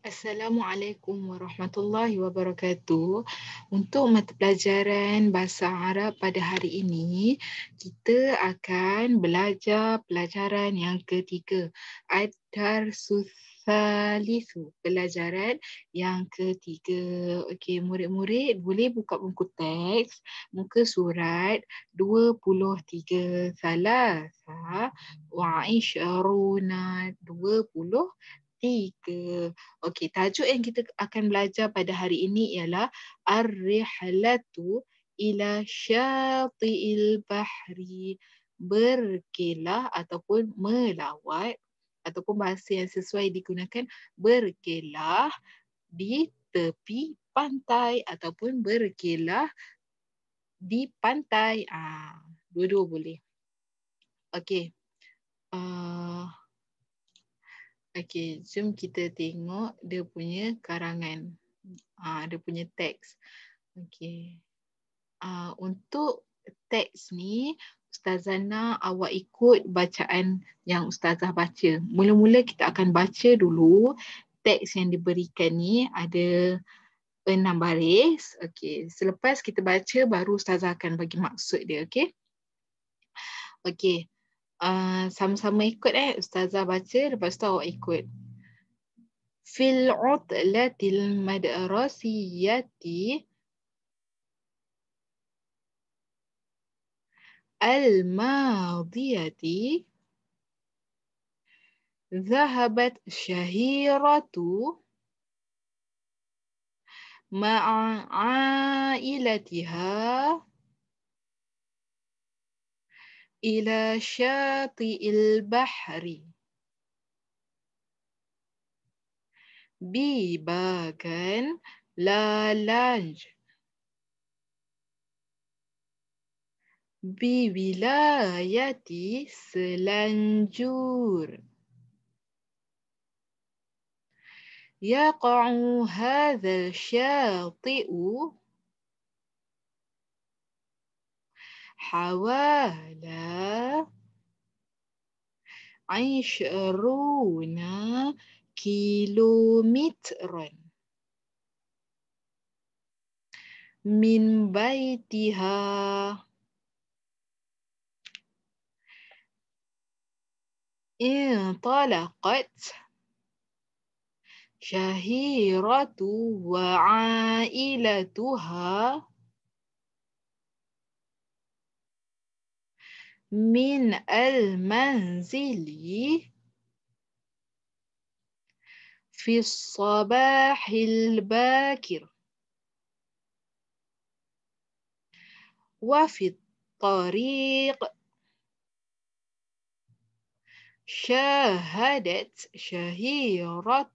Assalamualaikum warahmatullahi wabarakatuh. Untuk mata pelajaran Bahasa Arab pada hari ini, kita akan belajar pelajaran yang ketiga. Adar Susalisu, pelajaran yang ketiga. Okey, murid-murid boleh buka buku teks, muka surat 23. Salah, ha? Wa'ishruna 23 tiga. Okey, tajuk yang kita akan belajar pada hari ini ialah Ar-Rihlatu ila Syati'il Bahri. Berkelah ataupun melawat ataupun bahasa yang sesuai digunakan berkelah di tepi pantai ataupun berkelah di pantai. Ah, dua-dua boleh. Okey. Uh, Okey, jom kita tengok dia punya karangan. Ah, uh, dia punya teks. Okey. Ah, uh, untuk teks ni Ustazah nak awak ikut bacaan yang ustazah baca. Mula-mula kita akan baca dulu teks yang diberikan ni ada enam baris. Okey, selepas kita baca baru ustazah akan bagi maksud dia, okey? Okey. Ah, sama-sama ikut eh ustazah baca lepas tu awak ikut fil utlatil madrasiyati al-madiyati ذهبت شهيرة مع عائلتها إلى شاطئ البحر بيباكن لا لانج بولاية سلنجور يقع هذا الشاطئ حوالي عشرون كيلومترا من بيتها انطلقت شهيرة وعائلتها من المنزل في الصباح الباكر وفي الطريق شاهدت شهيرة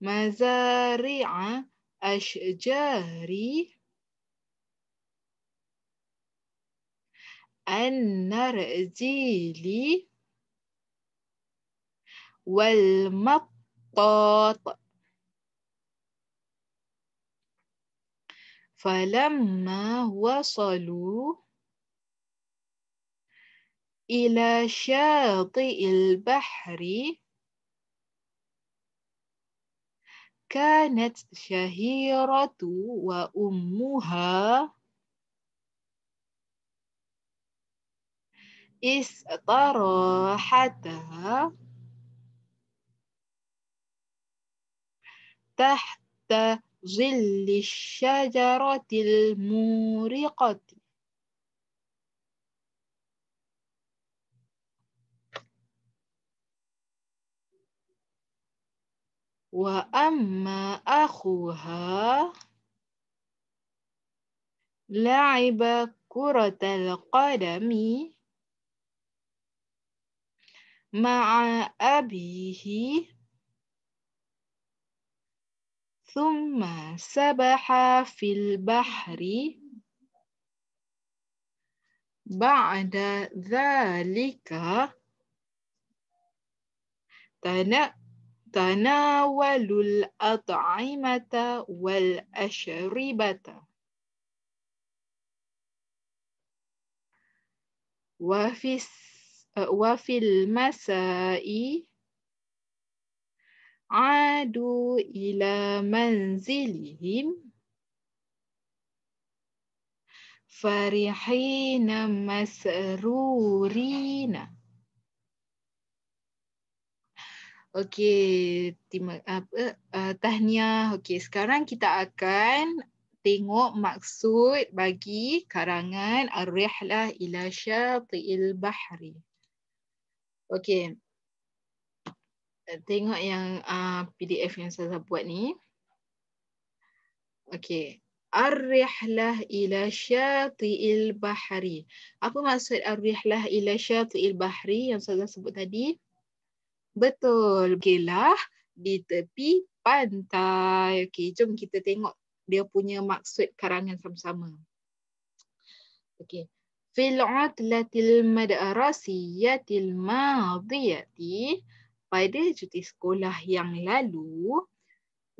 مزارع أشجاري النرديل والمطاط فلما وصلوا إلى شاطئ البحر كانت شهيرة وأمها استراحتها تحت ظل الشجرة المورقة وأما أخوها لعب كرة القدم مع أبيه ثم سبح في البحر بعد ذلك تناول الأطعمة والأشربة وفي السنة wafil masai adu ila manzilihim farihin masrurina okey terima apa uh, tahniah okey sekarang kita akan tengok maksud bagi karangan ar-rihlah ila syatil bahri Okey. Tengok yang uh, ah, PDF yang saya buat ni. Okey. Ar-rihlah ila syati'il bahari. Apa maksud ar-rihlah ila syati'il bahari yang saya sebut tadi? Betul. Gelah di tepi pantai. Okey, jom kita tengok dia punya maksud karangan sama-sama. Okey. في العطلة المدرسية الماضية pada cuti sekolah yang lalu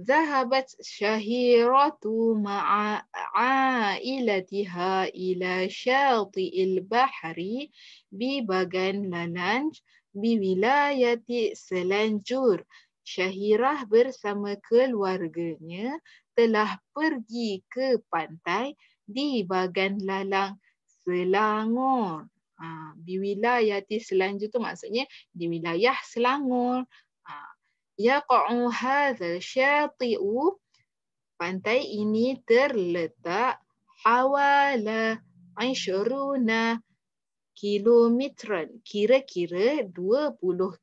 ذهبت شهيرة مع عائلتها إلى شاطئ البحر ببغان لانج بولاية سلانجور Syahirah bersama keluarganya telah pergi ke pantai di bagan lalang Selangor. Ha, di wilayah di Selanjut tu maksudnya di wilayah Selangor. Ha, Yaqa'u hadhal syati'u. Pantai ini terletak awala insyuruna kilometran. Kira-kira 20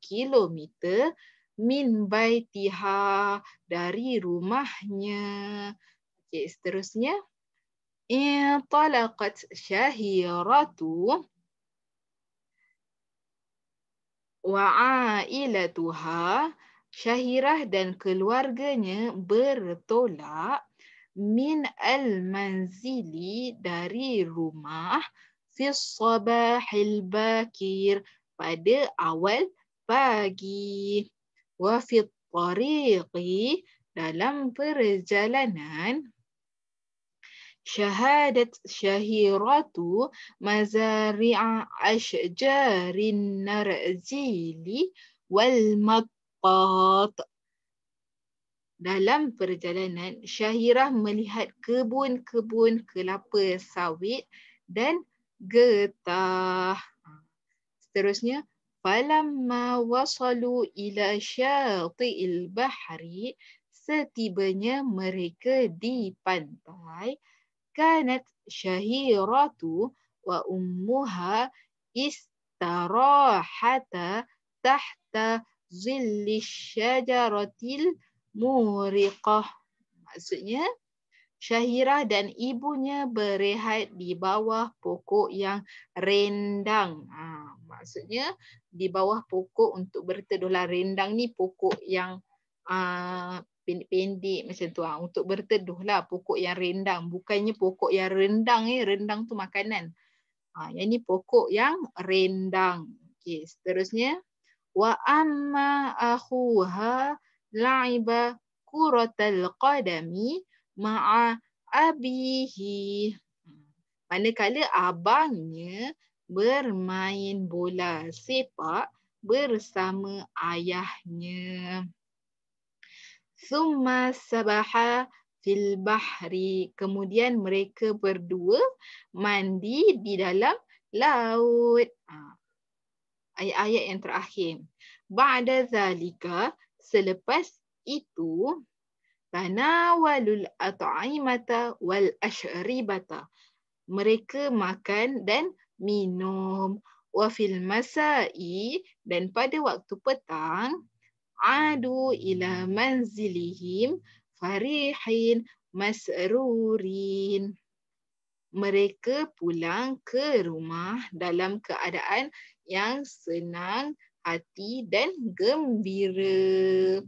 kilometer min baitiha dari rumahnya. Okay, seterusnya. انطلقت شهيرة وعائلتها شهيره dan keluarganya bertolak min al-manzili dari rumah fi sabah al-bakir pada awal pagi wa fi tariqi dalam perjalanan syahadat syahiratu mazari'a ashjarin narzili wal matat. Dalam perjalanan, Syahirah melihat kebun-kebun kelapa sawit dan getah. Seterusnya, Falamma wasalu ila syati'il bahri, setibanya mereka di pantai, kanat syahiratu wa ummuha istarahata tahta zilli syajaratil muriqah. Maksudnya, Syahirah dan ibunya berehat di bawah pokok yang rendang. Ha, maksudnya, di bawah pokok untuk berteduhlah rendang ni pokok yang uh, pendek-pendek macam tu ah untuk berteduh lah pokok yang rendang bukannya pokok yang rendang ni eh. rendang tu makanan ha, yang ni pokok yang rendang okey seterusnya wa amma akhuha laiba kuratal qadami ma'a abihi manakala abangnya bermain bola sepak bersama ayahnya. Thumma sabaha fil bahri. Kemudian mereka berdua mandi di dalam laut. Ayat-ayat ha. yang terakhir. Ba'da zalika selepas itu tanawalul at'imata wal ashribata. Mereka makan dan minum. Wa fil masa'i dan pada waktu petang adu ila manzilihim farihin masrurin. Mereka pulang ke rumah dalam keadaan yang senang hati dan gembira.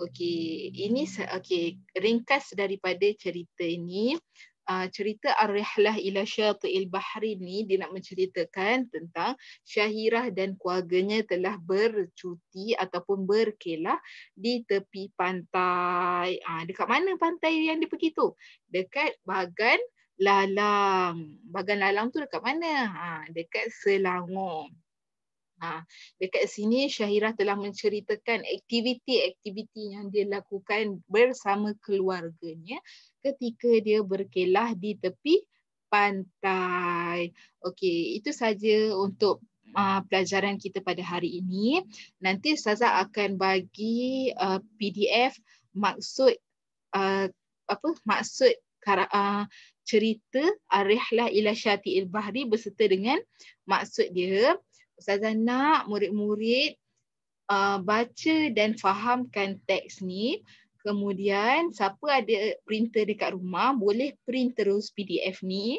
Okey, ini okey, ringkas daripada cerita ini uh, cerita Ar-Rihlah ila Syatil Bahri ni dia nak menceritakan tentang Syahirah dan keluarganya telah bercuti ataupun berkelah di tepi pantai. Uh, dekat mana pantai yang dia pergi tu? Dekat Bagan Lalang. Bagan Lalang tu dekat mana? Ha, uh, dekat Selangor. Ha, dekat sini Syahirah telah menceritakan aktiviti-aktiviti yang dia lakukan bersama keluarganya ketika dia berkelah di tepi pantai. Okey, itu saja untuk uh, pelajaran kita pada hari ini. Nanti Saza akan bagi uh, ah, PDF maksud uh, apa maksud uh, cerita Arihlah ila Syati'il Bahri berserta dengan maksud dia. Ustazah nak murid-murid uh, baca dan fahamkan teks ni. Kemudian siapa ada printer dekat rumah boleh print terus PDF ni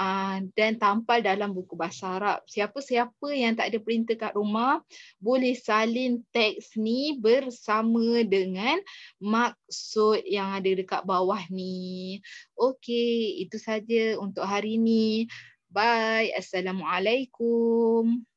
uh, dan tampal dalam buku bahasa Arab. Siapa-siapa yang tak ada printer kat rumah boleh salin teks ni bersama dengan maksud yang ada dekat bawah ni. Okey, itu saja untuk hari ini. Bye. Assalamualaikum.